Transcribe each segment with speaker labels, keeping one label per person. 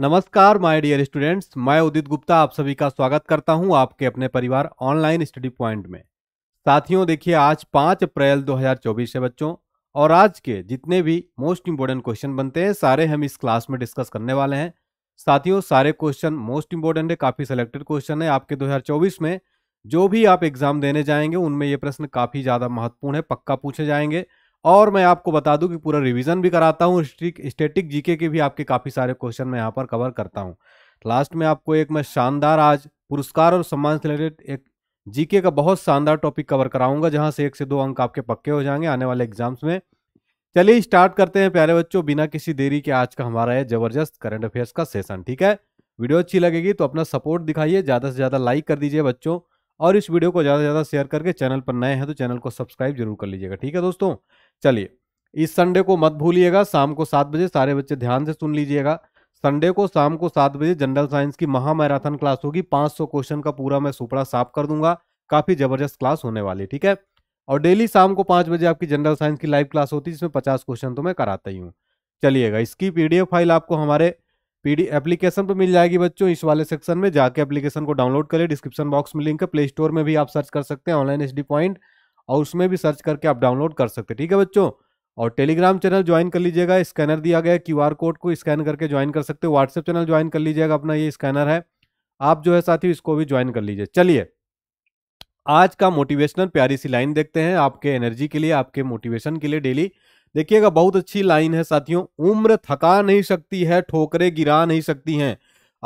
Speaker 1: नमस्कार my dear students मैं उदित गुप्ता आप सभी का स्वागत करता हूं आपके अपने परिवार ऑनलाइन स्टडी पॉइंट में साथियों देखिए आज पाँच अप्रैल 2024 है बच्चों और आज के जितने भी मोस्ट इम्पोर्टेंट क्वेश्चन बनते हैं सारे हम इस क्लास में डिस्कस करने वाले हैं साथियों सारे क्वेश्चन मोस्ट इम्पोर्टेंट है काफ़ी सेलेक्टेड क्वेश्चन है आपके दो में जो भी आप एग्ज़ाम देने जाएंगे उनमें ये प्रश्न काफ़ी ज़्यादा महत्वपूर्ण है पक्का पूछे जाएंगे और मैं आपको बता दूं कि पूरा रिवीजन भी कराता हूँ स्टेटिक जीके के भी आपके काफ़ी सारे क्वेश्चन मैं यहाँ पर कवर करता हूँ लास्ट में आपको एक मैं शानदार आज पुरस्कार और सम्मान से रिलेटेड एक जीके का बहुत शानदार टॉपिक कवर कराऊंगा जहां से एक से दो अंक आपके पक्के हो जाएंगे आने वाले एग्जाम्स में चलिए स्टार्ट करते हैं प्यारे बच्चों बिना किसी देरी के आज का हमारा है जबरदस्त करंट अफेयर्स का सेशन ठीक है वीडियो अच्छी लगेगी तो अपना सपोर्ट दिखाइए ज़्यादा से ज़्यादा लाइक कर दीजिए बच्चों और इस वीडियो को ज़्यादा से ज़्यादा शेयर करके चैनल पर नए हैं तो चैनल को सब्सक्राइब जरूर कर लीजिएगा ठीक है दोस्तों चलिए इस संडे को मत भूलिएगा शाम को सात बजे सारे बच्चे ध्यान से सुन लीजिएगा संडे को शाम को सात बजे जनरल साइंस की महामैराथन क्लास होगी 500 क्वेश्चन का पूरा मैं सुपड़ा साफ कर दूंगा काफी जबरदस्त क्लास होने वाली ठीक है और डेली शाम को पाँच बजे आपकी जनरल साइंस की लाइव क्लास होती है जिसमें पचास क्वेश्चन तो मैं कराता ही हूँ चलिएगा इसकी पी फाइल आपको हमारे पी एप्लीकेशन पर मिल जाएगी बच्चों इस वाले सेक्शन में जाके एप्लीकेशन को डाउनलोड करें डिस्क्रिप्शन बॉक्स में लिंक है प्ले स्टोर में भी आप सर्च कर सकते हैं ऑनलाइन एस पॉइंट और उसमें भी सर्च करके आप डाउनलोड कर सकते हैं ठीक है बच्चों और टेलीग्राम चैनल ज्वाइन कर लीजिएगा स्कैनर दिया गया क्यू आर कोड को स्कैन करके ज्वाइन कर सकते हो व्हाट्सएप चैनल ज्वाइन कर लीजिएगा अपना ये स्कैनर है आप जो है साथी इसको भी ज्वाइन कर लीजिए चलिए आज का मोटिवेशनल प्यारी सी लाइन देखते हैं आपके एनर्जी के लिए आपके मोटिवेशन के लिए डेली देखिएगा बहुत अच्छी लाइन है साथियों उम्र थका नहीं सकती है ठोकरें गिरा नहीं सकती हैं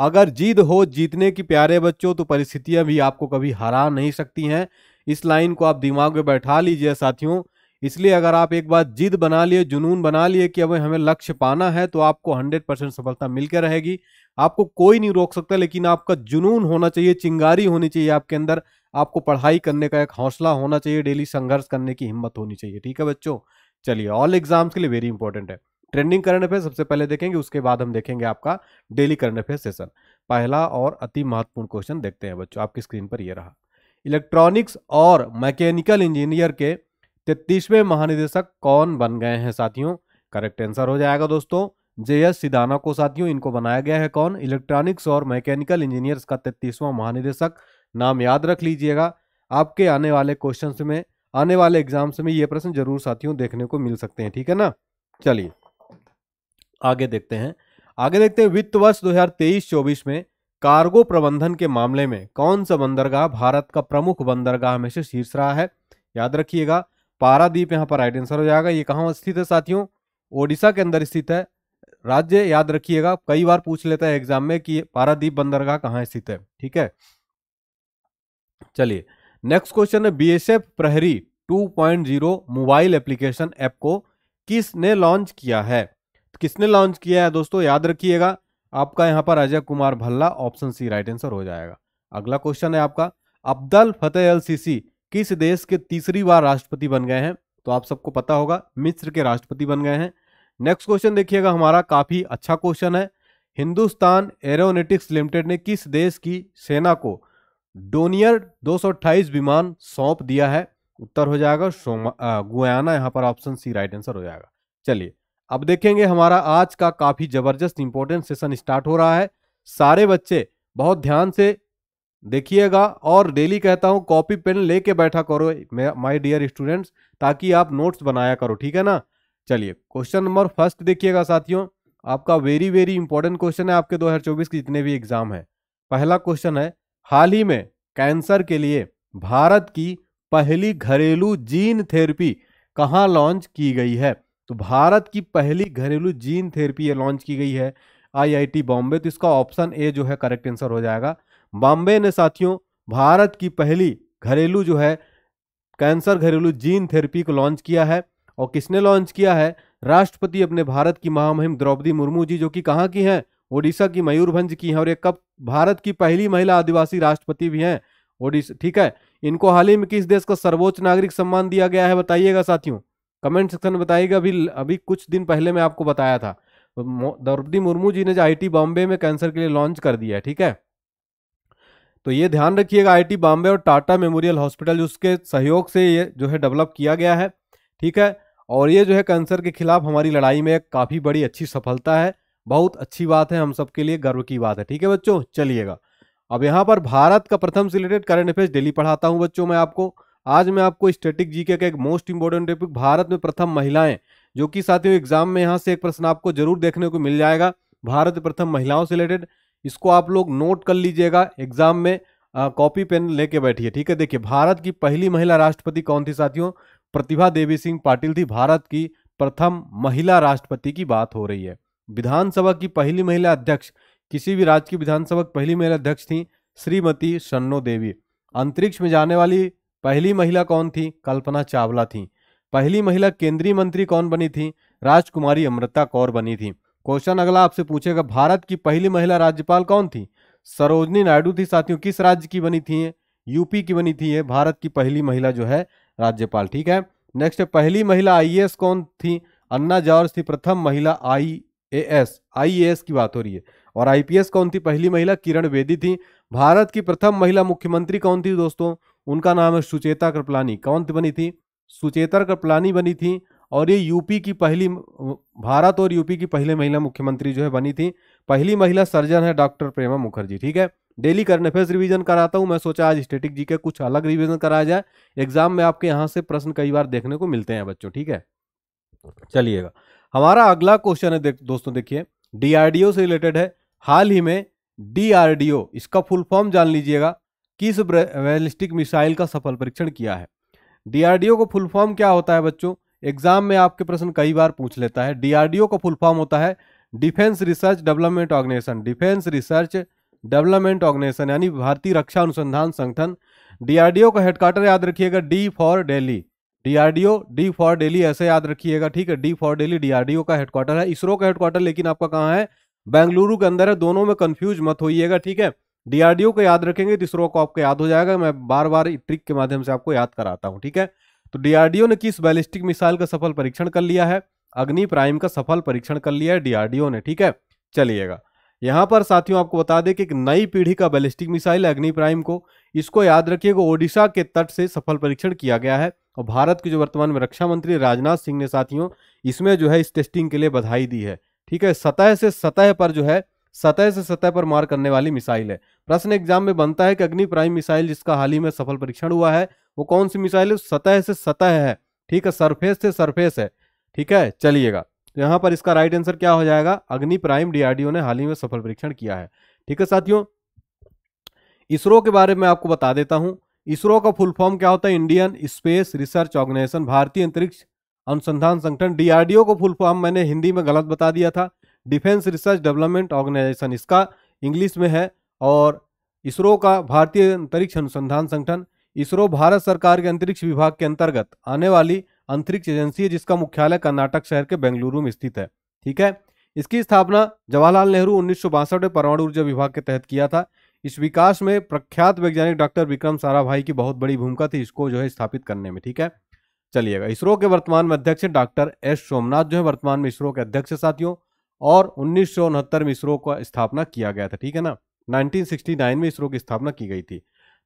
Speaker 1: अगर जीद हो जीतने की प्यारे बच्चों तो परिस्थितियां भी आपको कभी हरा नहीं सकती हैं इस लाइन को आप दिमाग में बैठा लीजिए साथियों इसलिए अगर आप एक बार जिद बना लिए जुनून बना लिए कि अब हमें लक्ष्य पाना है तो आपको 100 परसेंट सफलता मिलकर रहेगी आपको कोई नहीं रोक सकता लेकिन आपका जुनून होना चाहिए चिंगारी होनी चाहिए आपके अंदर आपको पढ़ाई करने का एक हौसला होना चाहिए डेली संघर्ष करने की हिम्मत होनी चाहिए ठीक है बच्चों चलिए ऑल एग्जाम्स के लिए वेरी इंपॉर्टेंट है ट्रेंडिंग करंट अफेयर सबसे पहले देखेंगे उसके बाद हम देखेंगे आपका डेली करंट अफेयर सेशन पहला और अति महत्वपूर्ण क्वेश्चन देखते हैं बच्चों आपकी स्क्रीन पर यह रहा इलेक्ट्रॉनिक्स और मैकेनिकल इंजीनियर के तैतीसवें महानिदेशक कौन बन गए हैं साथियों करेक्ट आंसर हो जाएगा दोस्तों जे एस सिदाना को साथियों इनको बनाया गया है कौन इलेक्ट्रॉनिक्स और मैकेनिकल इंजीनियर्स का तैतीसवां महानिदेशक नाम याद रख लीजिएगा आपके आने वाले क्वेश्चन में आने वाले एग्जाम्स में ये प्रश्न जरूर साथियों देखने को मिल सकते हैं ठीक है ना चलिए आगे देखते हैं आगे देखते हैं वित्त वर्ष दो हजार में कार्गो प्रबंधन के मामले में कौन सा बंदरगाह भारत का प्रमुख बंदरगाह में से शीर्ष रहा है याद रखिएगा पारादीप यहाँ पर राइट आंसर हो जाएगा ये कहाँ स्थित है साथियों ओडिशा के अंदर स्थित है राज्य याद रखिएगा कई बार पूछ लेता है एग्जाम में कि पारादीप बंदरगाह कहाँ स्थित है ठीक है चलिए नेक्स्ट क्वेश्चन है बीएसएफ प्रहरी 2.0 मोबाइल एप्लीकेशन ऐप को किसने लॉन्च किया है किसने लॉन्च किया है दोस्तों याद रखिएगा आपका यहाँ पर Ajay Kumar Bhalla option C right answer हो जाएगा अगला क्वेश्चन है आपका अब्दल फतेह अल सीसी किस देश के तीसरी बार राष्ट्रपति बन गए हैं तो आप सबको पता होगा मिस्र के राष्ट्रपति बन गए हैं नेक्स्ट क्वेश्चन देखिएगा हमारा काफ़ी अच्छा क्वेश्चन है हिंदुस्तान एरोनेटिक्स लिमिटेड ने किस देश की सेना को डोनियर 228 विमान सौंप दिया है उत्तर हो जाएगा गुयाना यहाँ पर ऑप्शन सी राइट आंसर हो जाएगा चलिए अब देखेंगे हमारा आज का काफ़ी ज़बरदस्त इंपॉर्टेंट सेशन स्टार्ट हो रहा है सारे बच्चे बहुत ध्यान से देखिएगा और डेली कहता हूँ कॉपी पेन लेके बैठा करो माय डियर स्टूडेंट्स ताकि आप नोट्स बनाया करो ठीक है ना चलिए क्वेश्चन नंबर फर्स्ट देखिएगा साथियों आपका वेरी वेरी इंपॉर्टेंट क्वेश्चन है आपके 2024 के जितने भी एग्जाम हैं पहला क्वेश्चन है हाल ही में कैंसर के लिए भारत की पहली घरेलू जीन थेरेपी कहाँ लॉन्च की गई है तो भारत की पहली घरेलू जीन थेरेपी ये लॉन्च की गई है आईआईटी बॉम्बे तो इसका ऑप्शन ए जो है करेक्ट आंसर हो जाएगा बॉम्बे ने साथियों भारत की पहली घरेलू जो है कैंसर घरेलू जीन थेरेपी को लॉन्च किया है और किसने लॉन्च किया है राष्ट्रपति अपने भारत की महामहिम द्रौपदी मुर्मू जी जो कि कहाँ की हैं ओडिशा की मयूरभंज की हैं और ये कब भारत की पहली महिला आदिवासी राष्ट्रपति भी हैं ओडिशा ठीक है इनको हाल ही में किस देश का सर्वोच्च नागरिक सम्मान दिया गया है बताइएगा साथियों कमेंट सेक्शन में बताइएगा अभी अभी कुछ दिन पहले मैं आपको बताया था द्रौपदी मुर्मू जी ने जो आई बॉम्बे में कैंसर के लिए लॉन्च कर दिया है ठीक है तो ये ध्यान रखिएगा आईटी बॉम्बे और टाटा मेमोरियल हॉस्पिटल उसके सहयोग से ये जो है डेवलप किया गया है ठीक है और ये जो है कैंसर के खिलाफ हमारी लड़ाई में काफ़ी बड़ी अच्छी सफलता है बहुत अच्छी बात है हम सबके लिए गर्व की बात है ठीक है बच्चों चलिएगा अब यहाँ पर भारत का प्रथम से रिलेटेड करंट अफेयर्स डेली पढ़ाता हूँ बच्चों मैं आपको आज मैं आपको स्टेटिक जीके का एक मोस्ट इंपॉर्टेंट टॉपिक भारत में प्रथम महिलाएं जो कि साथियों एग्जाम में यहाँ से एक प्रश्न आपको जरूर देखने को मिल जाएगा भारत प्रथम महिलाओं से रिलेटेड इसको आप लोग नोट कर लीजिएगा एग्जाम में कॉपी पेन लेके बैठिए ठीक है देखिए भारत की पहली महिला राष्ट्रपति कौन थी साथियों प्रतिभा देवी सिंह पाटिल थी भारत की प्रथम महिला राष्ट्रपति की बात हो रही है विधानसभा की पहली महिला अध्यक्ष किसी भी राज्य की विधानसभा की पहली महिला अध्यक्ष थी श्रीमती सन्नो देवी अंतरिक्ष में जाने वाली पहली महिला कौन थी कल्पना चावला थी पहली महिला केंद्रीय मंत्री कौन बनी थी राजकुमारी अमृता कौर बनी थी क्वेश्चन अगला आपसे पूछेगा भारत की पहली महिला राज्यपाल कौन थी सरोजनी नायडू थी साथियों किस राज्य की बनी थी यूपी की बनी थी ये भारत की पहली महिला जो है राज्यपाल ठीक है नेक्स्ट पहली महिला आईएएस कौन थी अन्ना जॉर्ज थी प्रथम महिला आईएएस आईएएस की बात हो रही है और आईपीएस कौन थी पहली महिला किरण बेदी थी भारत की प्रथम महिला मुख्यमंत्री कौन थी दोस्तों उनका नाम है सुचेता कृपलानी कौन बनी थी सुचेता कृपलानी बनी थी और ये यूपी की पहली भारत और यूपी की पहली महिला मुख्यमंत्री जो है बनी थी पहली महिला सर्जन है डॉक्टर प्रेमा मुखर्जी ठीक है डेली करंट अफेयर्स रिवीजन कराता हूँ मैं सोचा आज स्टेटिक जी के कुछ अलग रिवीजन कराया जाए एग्जाम में आपके यहाँ से प्रश्न कई बार देखने को मिलते हैं बच्चों ठीक है चलिएगा हमारा अगला क्वेश्चन है देख, दोस्तों देखिए डीआरडीओ से रिलेटेड है हाल ही में डीआरडीओ इसका फुल फॉर्म जान लीजिएगा किस बैलिस्टिक मिसाइल का सफल परीक्षण किया है डीआरडीओ को फुल फॉर्म क्या होता है बच्चों एग्जाम में आपके प्रश्न कई बार पूछ लेता है डीआरडीओ का फुल फॉर्म होता है defence research development organisation defence research development organisation यानी भारतीय रक्षा अनुसंधान संगठन डीआरडीओ का हेडक्वार्टर याद रखिएगा D for daily DRDO D for daily ऐसे याद रखिएगा ठीक है डी फॉर डेली डीआरडीओ का हेडक्वार्टर है इसरो का हेडक्वार्टर लेकिन आपका कहाँ है बेंगलुरु के अंदर है दोनों में कंफ्यूज मत होइएगा ठीक है डीआरडीओ को याद रखेंगे तो इसरो को आपको याद हो जाएगा मैं बार बार ट्रिक के माध्यम से आपको याद कराता हूँ ठीक है तो डीआरडीओ ने किस बैलिस्टिक मिसाइल का सफल परीक्षण कर लिया है अग्नि प्राइम का सफल परीक्षण कर लिया है डीआरडीओ ने ठीक है चलिएगा यहाँ पर साथियों आपको बता दें कि एक नई पीढ़ी का बैलिस्टिक मिसाइल अग्नि प्राइम को इसको याद रखिएगा ओडिशा के तट से सफल परीक्षण किया गया है और भारत के जो वर्तमान में रक्षा मंत्री राजनाथ सिंह ने साथियों इसमें जो है इस टेस्टिंग के लिए बधाई दी है ठीक है सतह से सतह पर जो है सतह से सतह पर मार करने वाली मिसाइल है प्रश्न एग्जाम में बनता है कि अग्नि प्राइम मिसाइल जिसका हाल ही में सफल परीक्षण हुआ है वो कौन सी मिसाइल है सतह से सतह है ठीक है सरफेस से सरफेस है ठीक है चलिएगा तो यहाँ पर इसका राइट आंसर क्या हो जाएगा अग्नि प्राइम डीआरडीओ ने हाल ही में सफल परीक्षण किया है ठीक है साथियों इसरो के बारे में आपको बता देता हूँ इसरो का फुल फॉर्म क्या होता है इंडियन स्पेस रिसर्च ऑर्गेनाइजेशन भारतीय अंतरिक्ष अनुसंधान संगठन डीआरडीओ को फुल फॉर्म मैंने हिंदी में गलत बता दिया था डिफेंस रिसर्च डेवलपमेंट ऑर्गेनाइजेशन इसका इंग्लिश में है और इसरो का भारतीय अंतरिक्ष अनुसंधान संगठन इसरो भारत सरकार के अंतरिक्ष विभाग के अंतर्गत आने वाली अंतरिक्ष एजेंसी है जिसका मुख्यालय कर्नाटक शहर के बेंगलुरु में स्थित है ठीक है इसकी स्थापना जवाहरलाल नेहरू उन्नीस में परमाणु ऊर्जा विभाग के तहत किया था इस विकास में प्रख्यात वैज्ञानिक डॉक्टर विक्रम साराभाई की बहुत बड़ी भूमिका थी इसको जो है स्थापित करने में ठीक है चलिएगा इसरो के वर्तमान में अध्यक्ष डॉक्टर एस सोमनाथ जो है वर्तमान में इसरो के अध्यक्ष साथियों और उन्नीस में इसरो का स्थापना किया गया था ठीक है ना 1969 में इसरो की स्थापना की गई थी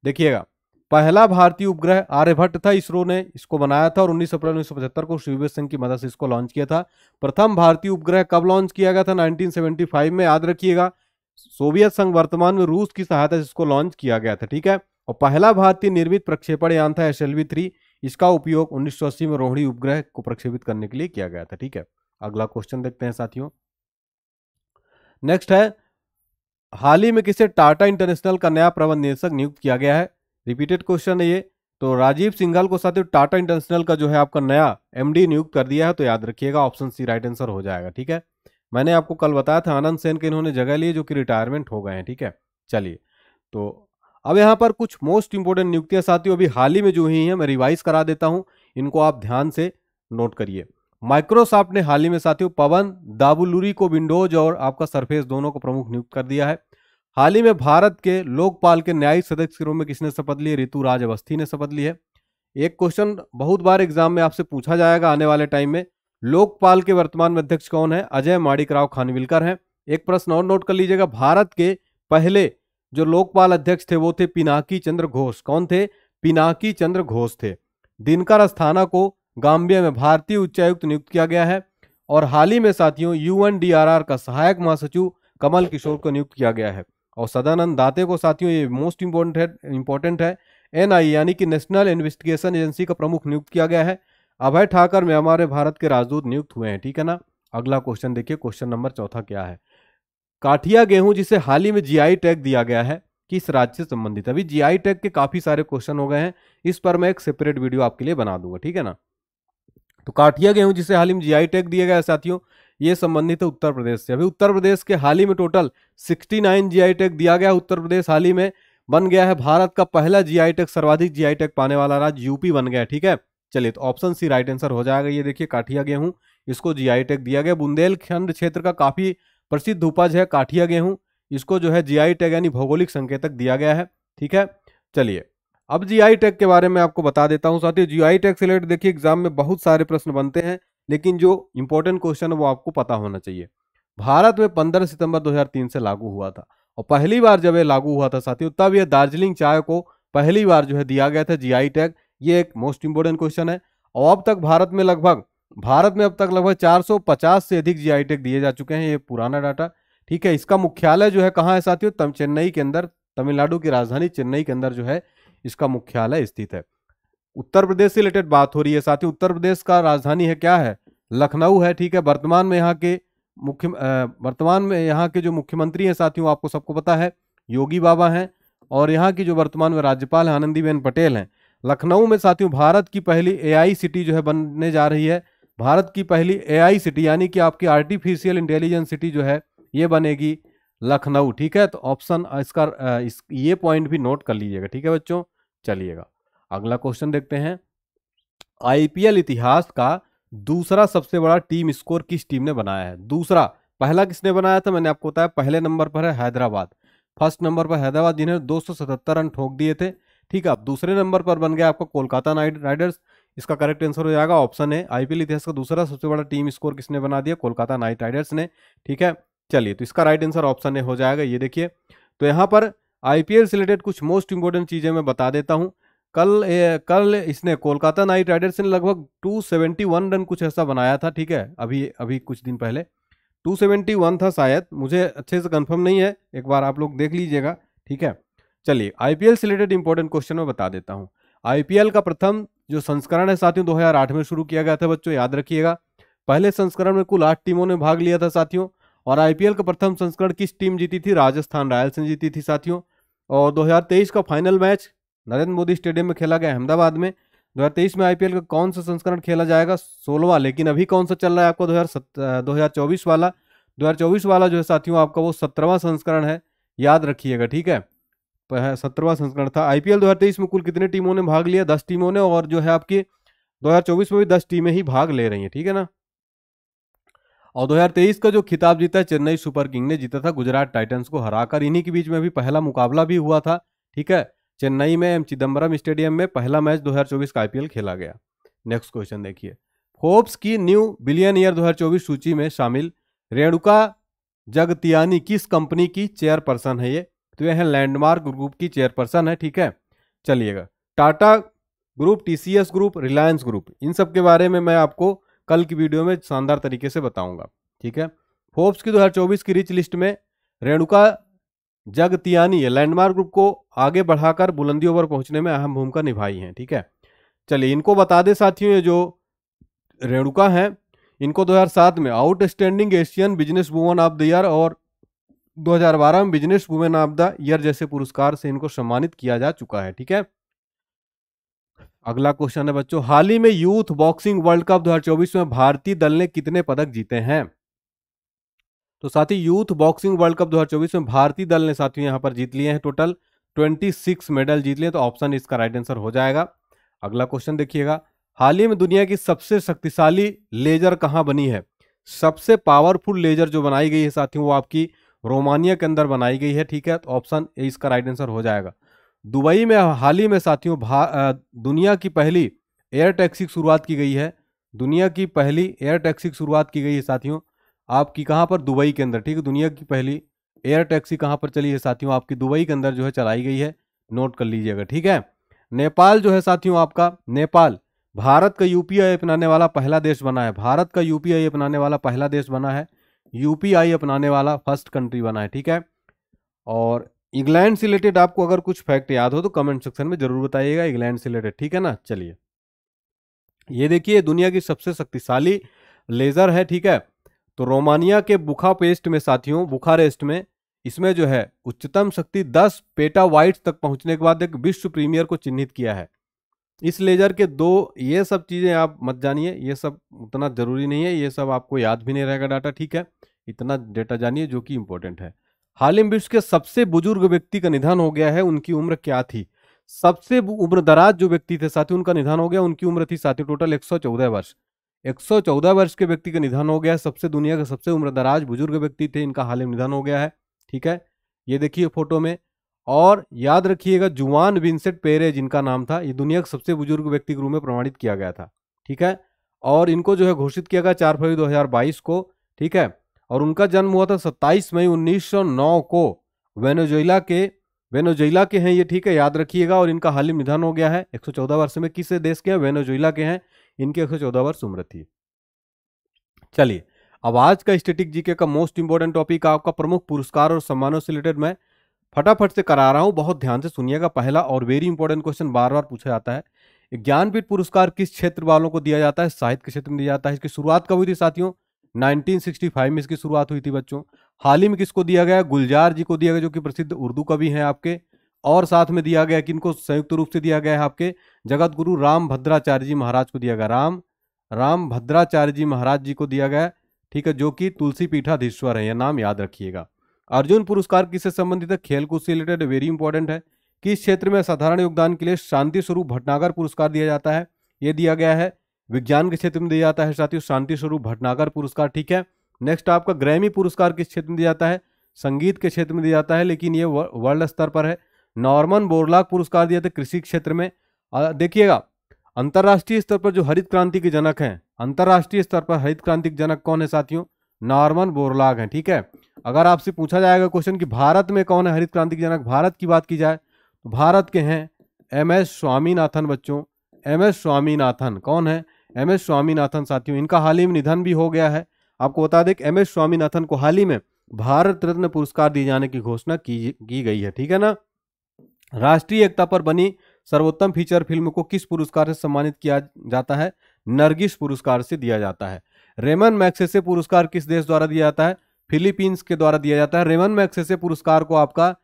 Speaker 1: देखिएगा पहला भारतीय उपग्रह आर्यभट्ट था इसरो ने इसको बनाया था और 19 अप्रैल उन्नीस को शिवेश सिंह की मदद से इसको लॉन्च किया था प्रथम भारतीय उपग्रह कब लॉन्च किया गया था 1975 में याद रखिएगा सोवियत संघ वर्तमान में रूस की सहायता से इसको लॉन्च किया गया था ठीक है और पहला भारतीय निर्मित प्रक्षेपण यान था एस थ्री इसका उपयोग 1980 में रोहिणी उपग्रह को प्रक्षेपित करने के लिए किया गया था ठीक है अगला क्वेश्चन देखते हैं साथियों नेक्स्ट है हाल ही में किसे टाटा इंटरनेशनल का नया प्रबंध निदेशक नियुक्त किया गया है रिपीटेड क्वेश्चन है ये तो राजीव सिंघल को साथ ही टाटा इंटरनेशनल का जो है आपका नया एमडी नियुक्त कर दिया है तो याद रखिएगा ऑप्शन सी राइट आंसर हो जाएगा ठीक है मैंने आपको कल बताया था आनंद सेन के इन्होंने जगह लिए जो कि रिटायरमेंट हो गए हैं ठीक है चलिए तो अब यहाँ पर कुछ मोस्ट इंपोर्टेंट नियुक्तियां साथियों अभी हाल ही में जो हुई हैं मैं रिवाइज करा देता हूँ इनको आप ध्यान से नोट करिए माइक्रोसॉफ्ट ने हाल ही में साथियों पवन दाबुलूरी को विंडोज और आपका सरफेस दोनों को प्रमुख नियुक्त कर दिया है हाल ही में भारत के लोकपाल के न्यायिक सदस्य के रूप में किसने शपथ ली है राज अवस्थी ने शपथ ली है एक क्वेश्चन बहुत बार एग्जाम में आपसे पूछा जाएगा आने वाले टाइम में लोकपाल के वर्तमान में अध्यक्ष कौन है अजय राव खानविलकर हैं एक प्रश्न और नोट कर लीजिएगा भारत के पहले जो लोकपाल अध्यक्ष थे वो थे पिनाकी चंद्र घोष कौन थे पिनाकी चंद्र घोष थे दिनकर अस्थाना को गाम्बिया में भारतीय उच्चायुक्त नियुक्त किया गया है और हाल ही में साथियों यूएनडीआरआर का सहायक महासचिव कमल किशोर को नियुक्त किया गया है और सदानंद दाते को साथियों ये मोस्ट इम्पोर्टेंट है इम्पोर्टेंट है एन यानी कि नेशनल इन्वेस्टिगेशन एजेंसी का प्रमुख नियुक्त किया गया है अभय ठाकर में हमारे भारत के राजदूत नियुक्त हुए हैं ठीक है ना अगला क्वेश्चन देखिए क्वेश्चन नंबर चौथा क्या है काठिया गेहूं जिसे हाल ही में जीआई टैग दिया गया है किस राज्य से संबंधित अभी जीआई टैग के काफी सारे क्वेश्चन हो गए हैं इस पर मैं एक सेपरेट वीडियो आपके लिए बना दूंगा ठीक है ना तो काठिया गेहूं जिसे हाल ही में जीआई टैग दिया गया साथियों ये संबंधित है उत्तर प्रदेश से अभी उत्तर प्रदेश के हाल ही में टोटल 69 जी टैग दिया गया उत्तर प्रदेश हाल ही में बन गया है भारत का पहला जीआई टैग सर्वाधिक जीआई टैग पाने वाला राज्य यूपी बन गया ठीक है चलिए तो ऑप्शन सी राइट आंसर हो जाएगा ये देखिए काठिया गेहूं इसको आई टैग दिया गया बुंदेलखंड क्षेत्र का काफी प्रसिद्ध उपज है काठिया गेहूं इसको जो है आई टैग यानी भौगोलिक संकेतक दिया गया है ठीक है चलिए अब जी आई टेक के बारे में आपको बता देता हूँ साथियों जी आई टेक से रिलेटेड देखिए एग्जाम में बहुत सारे प्रश्न बनते हैं लेकिन जो इंपॉर्टेंट क्वेश्चन है वो आपको पता होना चाहिए भारत में 15 सितंबर 2003 से लागू हुआ था और पहली बार जब यह लागू हुआ था साथियों तब यह दार्जिलिंग चाय को पहली बार जो है दिया गया था आई टैग ये एक मोस्ट इंपोर्टेंट क्वेश्चन है और अब तक भारत में लगभग भारत में अब तक लगभग पचास से अधिक आई टैग दिए जा चुके हैं ये पुराना डाटा ठीक है इसका मुख्यालय जो है कहाँ है साथियों चेन्नई के अंदर तमिलनाडु की राजधानी चेन्नई के अंदर जो है इसका मुख्यालय स्थित है उत्तर प्रदेश से रिलेटेड बात हो रही है साथ ही उत्तर प्रदेश का राजधानी है क्या है लखनऊ है ठीक है वर्तमान में यहाँ के मुख्य वर्तमान में यहाँ के जो मुख्यमंत्री हैं साथियों आपको सबको पता है योगी बाबा हैं और यहाँ की जो वर्तमान में राज्यपाल हैं आनंदीबेन पटेल हैं लखनऊ में साथियों भारत की पहली एआई सिटी जो है बनने जा रही है भारत की पहली एआई सिटी यानी कि आपकी आर्टिफिशियल इंटेलिजेंस सिटी जो है ये बनेगी लखनऊ ठीक है तो ऑप्शन इसका इस ये पॉइंट भी नोट कर लीजिएगा ठीक है बच्चों चलिएगा अगला क्वेश्चन देखते हैं आईपीएल इतिहास का दूसरा सबसे बड़ा टीम स्कोर किस टीम ने बनाया है दूसरा पहला किसने बनाया था मैंने आपको बताया पहले नंबर पर है हैदराबाद फर्स्ट नंबर पर हैदराबाद जिन्हें दो रन ठोक दिए थे ठीक है अब दूसरे नंबर पर बन गया आपका कोलकाता नाइट राइडर्स इसका करेक्ट आंसर हो जाएगा ऑप्शन है आईपीएल इतिहास का दूसरा सबसे बड़ा टीम स्कोर किसने बना दिया कोलकाता नाइट राइडर्स ने ठीक है चलिए तो इसका राइट आंसर ऑप्शन ए हो जाएगा ये देखिए तो यहाँ पर आईपीएल से रिलेटेड कुछ मोस्ट इंपॉर्टेंट चीज़ें मैं बता देता हूँ कल ए, कल इसने कोलकाता नाइट राइडर्स ने लगभग 271 रन कुछ ऐसा बनाया था ठीक है अभी अभी कुछ दिन पहले 271 था शायद मुझे अच्छे से कंफर्म नहीं है एक बार आप लोग देख लीजिएगा ठीक है चलिए आईपीएल से रिलेटेड इंपॉर्टेंट क्वेश्चन मैं बता देता हूँ आईपीएल का प्रथम जो संस्करण है साथियों दो में शुरू किया गया था बच्चों याद रखिएगा पहले संस्करण में कुल आठ टीमों ने भाग लिया था साथियों और आईपीएल का प्रथम संस्करण किस टीम जीती थी राजस्थान रॉयल्स ने जीती थी साथियों और 2023 का final match Narendra Modi stadium में खेला गया अहमदाबाद में 2023 में आईपीएल का कौन सा संस्करण खेला जाएगा सोलवा लेकिन अभी कौन सा चल रहा है आपका दो हज़ार वाला दो वाला जो है साथियों आपका वो सत्रहवां संस्करण है याद रखिएगा ठीक है सत्रहवा संस्करण था आई पी में कुल कितने टीमों ने भाग लिया दस टीमों ने और जो है आपकी 2024 में भी दस टीमें ही भाग ले रही हैं ठीक है ना और 2023 का जो खिताब जीता है चेन्नई सुपर किंग ने जीता था गुजरात टाइटंस को हराकर इन्हीं के बीच में भी पहला मुकाबला भी हुआ था ठीक है चेन्नई में एम चिदम्बरम स्टेडियम में पहला मैच 2024 का आईपीएल खेला गया नेक्स्ट क्वेश्चन देखिए फोर्ब्स की न्यू बिलियन ईयर 2024 सूची में शामिल रेणुका जगतियानी किस कंपनी की चेयरपर्सन है ये तो यह लैंडमार्क ग्रुप की चेयरपर्सन है ठीक है चलिएगा Tata group T group Reliance group इन सब के बारे में मैं आपको कल की वीडियो में शानदार तरीके से बताऊंगा ठीक है फोर्ब्स की 2024 की रिच लिस्ट में रेणुका जगतियानी लैंडमार्क ग्रुप को आगे बढ़ाकर बुलंदियों पर पहुंचने में अहम भूमिका निभाई है ठीक है चलिए इनको बता दें साथियों जो रेणुका हैं इनको 2007 में outstanding Asian business woman of the year और 2012 में business women of the year जैसे पुरस्कार से इनको सम्मानित किया जा चुका है ठीक है अगला क्वेश्चन है बच्चों हाल ही में यूथ बॉक्सिंग वर्ल्ड कप 2024 में भारतीय दल ने कितने पदक जीते हैं तो साथ ही यूथ बॉक्सिंग वर्ल्ड कप 2024 में भारतीय दल ने साथियों यहां पर जीत लिए हैं टोटल 26 मेडल जीत लिए तो ऑप्शन इसका राइट आंसर हो जाएगा अगला क्वेश्चन देखिएगा हाल ही में दुनिया की सबसे शक्तिशाली लेजर कहाँ बनी है सबसे पावरफुल लेजर जो बनाई गई है साथियों वो आपकी रोमानिया के अंदर बनाई गई है ठीक है तो ऑप्शन ए इसका राइट आंसर हो जाएगा दुबई में हाल ही में साथियों दुनिया की पहली एयर टैक्सी की शुरुआत की गई है दुनिया की पहली एयर टैक्सी की शुरुआत की गई है साथियों आपकी कहाँ पर दुबई के अंदर ठीक है दुनिया की पहली एयर टैक्सी कहाँ पर चली है साथियों आपकी दुबई के अंदर जो है चलाई गई है नोट कर लीजिएगा ठीक है नेपाल जो है साथियों आपका नेपाल भारत का यूपीआई अपनाने वाला पहला देश बना है भारत का यूपीआई अपनाने वाला पहला देश बना है यूपीआई अपनाने वाला फर्स्ट कंट्री बना है ठीक है और इंग्लैंड से रिलेटेड आपको अगर कुछ फैक्ट याद हो तो कमेंट सेक्शन में जरूर बताइएगा इंग्लैंड से रिलेटेड ठीक है ना चलिए ये देखिए दुनिया की सबसे शक्तिशाली लेजर है ठीक है तो रोमानिया के बुखापेस्ट में साथियों बुखारेस्ट में इसमें जो है उच्चतम शक्ति 10 पेटा वाइट तक पहुंचने के बाद एक विश्व प्रीमियर को चिन्हित किया है इस लेजर के दो ये सब चीज़ें आप मत जानिए ये सब उतना ज़रूरी नहीं है ये सब आपको याद भी नहीं रहेगा डाटा ठीक है इतना डेटा जानिए जो कि इंपॉर्टेंट है हालिम विश्व के सबसे बुजुर्ग व्यक्ति का निधन हो गया है उनकी उम्र क्या थी सबसे उम्र दराज जो व्यक्ति थे साथी उनका निधन हो गया उनकी उम्र थी साथी टोटल 114 वर्ष 114 वर्ष के व्यक्ति का निधन हो गया है सबसे दुनिया का सबसे उम्र दराज बुजुर्ग व्यक्ति थे इनका हालिम निधन हो गया है ठीक है ये देखिए फोटो में और याद रखिएगा जुआन विंसेट पेरे जिनका नाम था ये दुनिया का सबसे बुजुर्ग व्यक्ति के रूप में प्रमाणित किया गया था ठीक है और इनको जो है घोषित किया गया चार फरवरी 2022 को ठीक है और उनका जन्म हुआ था 27 मई 1909 को वेनेजुएला के वेनेजुएला के हैं ये ठीक है याद रखिएगा और इनका हाल ही निधन हो गया है 114 वर्ष में किस देश के हैं वेनेजुएला के हैं इनके 114 वर्ष उम्र थी चलिए अब आज का स्टेटिक जीके का मोस्ट इंपॉर्टेंट टॉपिक आपका प्रमुख पुरस्कार और सम्मानों से रिलेटेड मैं फटाफट से करा रहा हूँ बहुत ध्यान से सुनिएगा पहला और वेरी इंपॉर्टेंट क्वेश्चन बार बार पूछा जाता है ज्ञानपीठ पुरस्कार किस क्षेत्र वालों को दिया जाता है साहित्य के क्षेत्र में दिया जाता है इसकी शुरुआत कब हुई थी साथियों 1965 में इसकी शुरुआत हुई थी बच्चों हाल ही में किसको दिया गया गुलजार जी को दिया गया जो कि प्रसिद्ध उर्दू कवि हैं आपके और साथ में दिया गया किनको संयुक्त रूप से दिया गया है आपके जगत गुरु राम भद्राचार्य जी महाराज को दिया गया राम राम भद्राचार्य जी महाराज जी को दिया गया ठीक है जो कि तुलसी पीठाधीश्वर है यह नाम याद रखिएगा अर्जुन पुरस्कार किससे संबंधित है खेलकूद से रिलेटेड वेरी इंपॉर्टेंट है किस क्षेत्र में साधारण योगदान के लिए शांति स्वरूप भटनागर पुरस्कार दिया जाता है ये दिया गया है विज्ञान के क्षेत्र में दिया जाता है साथियों शांति स्वरूप भटनागर पुरस्कार ठीक है नेक्स्ट आपका ग्रैमी पुरस्कार किस क्षेत्र में दिया जाता है संगीत के क्षेत्र में दिया जाता है लेकिन ये वर्ल्ड स्तर पर है नॉर्मन बोरलाक पुरस्कार दिया जाता है कृषि क्षेत्र में देखिएगा अंतर्राष्ट्रीय स्तर पर जो हरित क्रांति के जनक हैं अंतर्राष्ट्रीय स्तर पर हरित क्रांति के जनक कौन है साथियों नॉर्मन बोरलाग हैं ठीक है अगर आपसे पूछा जाएगा क्वेश्चन कि भारत में कौन है हरित क्रांति के जनक भारत की बात की जाए तो भारत के हैं एम एस स्वामीनाथन बच्चों एम एस स्वामीनाथन कौन है एम एस स्वामीनाथन साथियों इनका हाल ही में निधन भी हो गया है आपको बता दें कि एम एस स्वामीनाथन को हाल ही में भारत रत्न पुरस्कार दिए जाने की घोषणा की की गई है ठीक है ना राष्ट्रीय एकता पर बनी सर्वोत्तम फीचर फिल्म को किस पुरस्कार से सम्मानित किया जाता है नरगिस पुरस्कार से दिया जाता है रेमन मैक्सेसे पुरस्कार किस देश द्वारा दिया जाता है फिलीपींस के द्वारा दिया जाता है रेमन मैक्सेसे पुरस्कार को आपका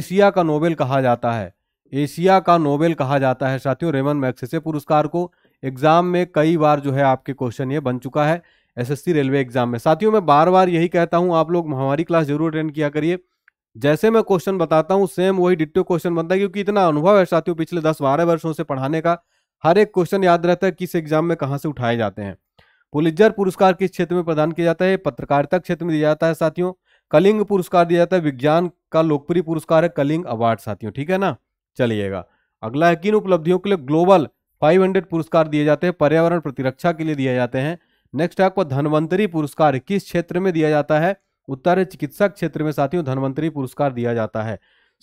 Speaker 1: एशिया का नोबेल कहा जाता है एशिया का नोबेल कहा जाता है साथियों रेमन मैक्सेसे पुरस्कार को एग्जाम में कई बार जो है आपके क्वेश्चन ये बन चुका है एसएससी रेलवे एग्जाम में साथियों मैं बार बार यही कहता हूँ आप लोग हमारी क्लास जरूर अटेंड किया करिए जैसे मैं क्वेश्चन बताता हूँ सेम वही डिट्टो क्वेश्चन बनता है क्योंकि इतना अनुभव है साथियों पिछले दस बारह वर्षों से पढ़ाने का हर एक क्वेश्चन याद रहता है किस एग्जाम में कहाँ से उठाए जाते हैं पुलिजर पुरस्कार किस क्षेत्र में प्रदान किया जाता है पत्रकारिता क्षेत्र में दिया जाता है साथियों कलिंग पुरस्कार दिया जाता है विज्ञान का लोकप्रिय पुरस्कार है कलिंग अवार्ड साथियों ठीक है ना चलिएगा अगला है किन उपलब्धियों के लिए ग्लोबल हंड्रेड पुरस्कार दिए जाते हैं पर्यावरण प्रतिरक्षा के लिए दिए जाते हैं नेक्स्ट आपको धनवंतरी पुरस्कार किस क्षेत्र में दिया जाता है उत्तर चिकित्सा क्षेत्र में साथियों धनवंतरी पुरस्कार दिया जाता है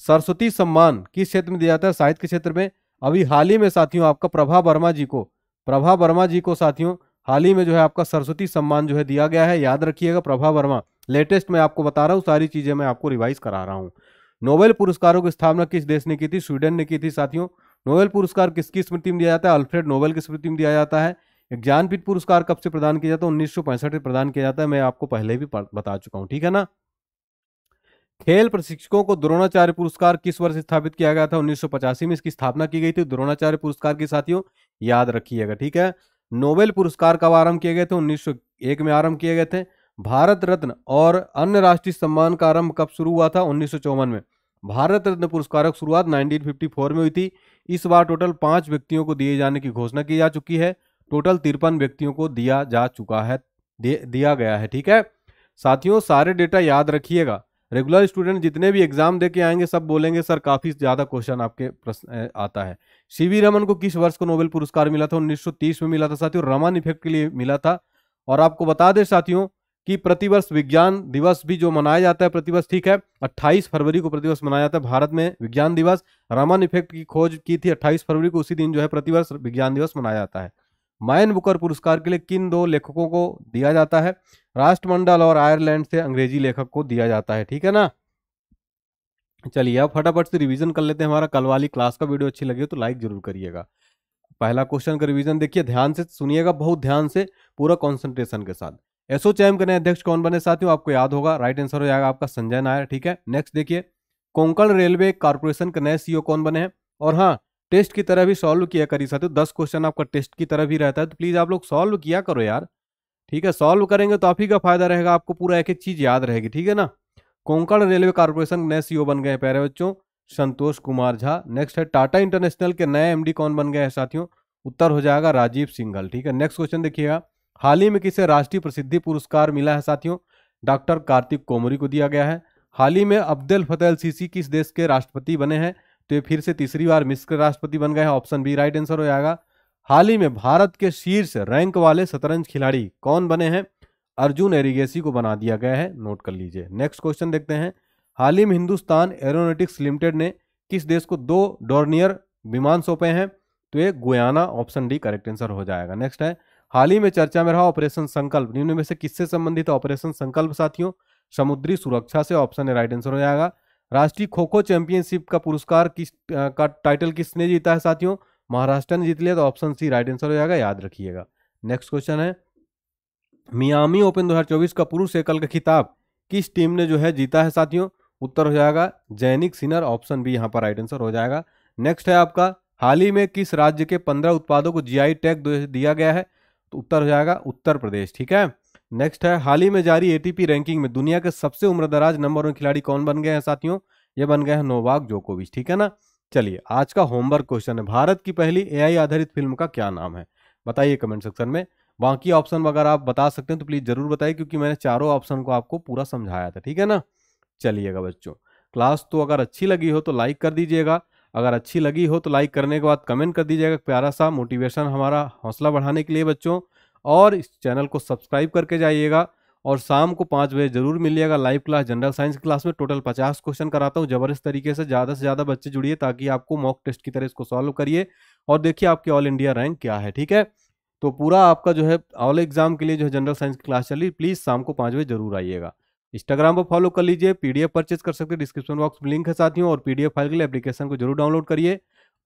Speaker 1: सरस्वती सम्मान किस क्षेत्र में दिया जाता है साहित्य क्षेत्र में अभी हाल ही में साथियों आपका प्रभा वर्मा जी को प्रभा वर्मा जी को साथियों हाल ही में जो है आपका सरस्वती सम्मान जो है दिया गया है याद रखिएगा प्रभा वर्मा लेटेस्ट मैं आपको बता रहा हूँ सारी चीज़ें मैं आपको रिवाइज करा रहा हूँ नोबेल पुरस्कारों की स्थापना किस देश ने की थी स्वीडन ने की थी साथियों नोबेल पुरस्कार किसकी स्मृति में दिया जाता है अल्फ्रेड नोबेल की स्मृति में दिया जाता है ज्ञानपीठ पुरस्कार कब से प्रदान किया जाता है उन्नीस में प्रदान किया जाता है मैं आपको पहले भी बता चुका हूँ ठीक है ना खेल प्रशिक्षकों को द्रोणाचार्य पुरस्कार किस वर्ष स्थापित किया गया था उन्नीस में इसकी स्थापना की गई थी द्रोणाचार्य पुरस्कार के साथियों याद रखिएगा ठीक है नोबेल पुरस्कार कब आरंभ किए गए थे उन्नीस में आरंभ किए गए थे भारत रत्न और अन्य राष्ट्रीय सम्मान का आरंभ कब शुरू हुआ था उन्नीस में भारत रत्न पुरस्कार की शुरुआत 1954 में हुई थी इस बार टोटल पांच व्यक्तियों को दिए जाने की घोषणा की जा चुकी है टोटल तिरपन व्यक्तियों को दिया जा चुका है दिया गया है ठीक है साथियों सारे डेटा याद रखिएगा रेगुलर स्टूडेंट जितने भी एग्जाम दे आएंगे सब बोलेंगे सर काफी ज्यादा क्वेश्चन आपके प्रश्न आता है सी रमन को किस वर्ष को नोबेल पुरस्कार मिला था उन्नीस में मिला था साथियों रमन इफेक्ट के लिए मिला था और आपको बता दें साथियों कि प्रतिवर्ष विज्ञान दिवस भी जो मनाया जाता है प्रतिवर्ष ठीक है 28 फरवरी को प्रतिवर्ष मनाया जाता है भारत में विज्ञान दिवस रमन इफेक्ट की खोज की थी 28 फरवरी को उसी दिन जो है प्रतिवर्ष विज्ञान दिवस मनाया जाता है मायन बुकर पुरस्कार के लिए किन दो लेखकों को दिया जाता है राष्ट्रमंडल और आयरलैंड से अंग्रेजी लेखक को दिया जाता है ठीक है ना चलिए अब फटाफट से रिविजन कर लेते हैं हमारा कल वाली क्लास का वीडियो अच्छी लगी तो लाइक जरूर करिएगा पहला क्वेश्चन का रिविजन देखिए ध्यान से सुनिएगा बहुत ध्यान से पूरा कॉन्सेंट्रेशन के साथ एसोचैम के नए अध्यक्ष कौन बने साथियों आपको याद होगा राइट आंसर हो जाएगा आपका संजय नायर ठीक है नेक्स्ट देखिए कोंकण रेलवे कारपोरेशन के नए सीईओ e कौन बने हैं और हाँ टेस्ट की तरह भी सॉल्व किया करिए साथियों दस क्वेश्चन आपका टेस्ट की तरह भी रहता है तो प्लीज़ आप लोग सॉल्व किया करो यार ठीक है सॉल्व करेंगे तो आप ही का फायदा रहेगा आपको पूरा एक एक चीज़ याद रहेगी ठीक है ना कोंकण रेलवे कारपोरेशन के नए सीओ e बन गए हैं प्यारे बच्चों संतोष कुमार झा नेक्स्ट है टाटा इंटरनेशनल के नए एमडी कौन बन गए हैं साथियों उत्तर हो जाएगा राजीव सिंघल ठीक है नेक्स्ट क्वेश्चन देखिएगा हाल ही में किसे राष्ट्रीय प्रसिद्धि पुरस्कार मिला है साथियों डॉक्टर कार्तिक कोमरी को दिया गया है हाल ही में अब्दुल फतेह सीसी किस देश के राष्ट्रपति बने हैं तो ये फिर से तीसरी बार मिस्र के राष्ट्रपति बन गए हैं ऑप्शन बी राइट आंसर हो जाएगा हाल ही में भारत के शीर्ष रैंक वाले शतरंज खिलाड़ी कौन बने हैं अर्जुन एरिगेसी को बना दिया गया है नोट कर लीजिए नेक्स्ट क्वेश्चन देखते हैं हाल ही में हिंदुस्तान एरोनोटिक्स लिमिटेड ने किस देश को दो डोर्नियर विमान सौंपे हैं तो ये Guyana option D correct answer हो जाएगा नेक्स्ट है हाल ही में चर्चा में रहा ऑपरेशन संकल्प निम्न में से किससे संबंधित ऑपरेशन संकल्प साथियों समुद्री सुरक्षा से ऑप्शन है राइट आंसर हो जाएगा राष्ट्रीय खो खो चैंपियनशिप का पुरस्कार किस का टाइटल किसने जीता है साथियों महाराष्ट्र ने जीत लिया तो ऑप्शन सी राइट आंसर हो जाएगा याद रखिएगा नेक्स्ट क्वेश्चन है मियामी ओपन 2024 का पुरुष एकल का खिताब किस टीम ने जो है जीता है साथियों उत्तर हो जाएगा जैनिक सिनर ऑप्शन भी यहाँ पर राइट आंसर हो जाएगा नेक्स्ट है आपका हाल ही में किस राज्य के पंद्रह उत्पादों को जीआई टैग दिया गया है तो उत्तर हो जाएगा उत्तर प्रदेश ठीक है नेक्स्ट है हाल ही में जारी एटीपी रैंकिंग में दुनिया के सबसे उम्रदराज नंबर वन खिलाड़ी कौन बन गए हैं साथियों ये बन गए हैं नोवाक जोकोविच ठीक है ना चलिए आज का होमवर्क क्वेश्चन है भारत की पहली एआई आधारित फिल्म का क्या नाम है बताइए कमेंट सेक्शन में बाकी ऑप्शन अगर आप बता सकते हैं तो प्लीज़ ज़रूर बताइए क्योंकि मैंने चारों ऑप्शन को आपको पूरा समझाया था ठीक है ना चलिएगा बच्चों क्लास तो अगर अच्छी लगी हो तो लाइक कर दीजिएगा अगर अच्छी लगी हो तो लाइक करने के बाद कमेंट कर दीजिएगा प्यारा सा मोटिवेशन हमारा हौसला बढ़ाने के लिए बच्चों और इस चैनल को सब्सक्राइब करके जाइएगा और शाम को पाँच बजे जरूर मिलिएगा live class general science class में टोटल पचास क्वेश्चन कराता हूँ जबरदस्त तरीके से ज़्यादा से ज़्यादा बच्चे जुड़िए ताकि आपको मॉक टेस्ट की तरह इसको सॉल्व करिए और देखिए आपकी ऑल इंडिया रैंक क्या है ठीक है तो पूरा आपका जो है ऑल एग्जाम के लिए जो है जनरल साइंस की क्लास चली प्लीज़ शाम को पाँच बजे जरूर आइएगा इंस्टाग्राम पर फॉलो कर लीजिए पीडीएफ परचेज कर सकते हैं डिस्क्रिप्शन बॉक्स में लिंक है साथियों और पीडीएफ फाइल के लिए एप्लीकेशन को जरूर डाउनलोड करिए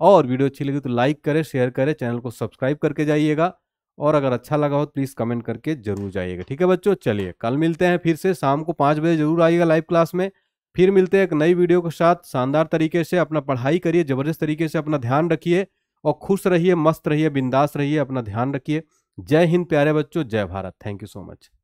Speaker 1: और वीडियो अच्छी लगी तो लाइक करें शेयर करें चैनल को सब्सक्राइब करके जाइएगा और अगर अच्छा लगा हो तो प्लीज़ कमेंट करके जरूर जाइएगा ठीक है बच्चों चलिए कल मिलते हैं फिर से शाम को पाँच बजे जरूर आइएगा लाइव क्लास में फिर मिलते हैं एक नई वीडियो के साथ शानदार तरीके से अपना पढ़ाई करिए ज़बरदस्त तरीके से अपना ध्यान रखिए और खुश रहिए मस्त रहिए बिंदास रहिए अपना ध्यान रखिए जय हिंद प्यारे बच्चों जय Bharat thank you so much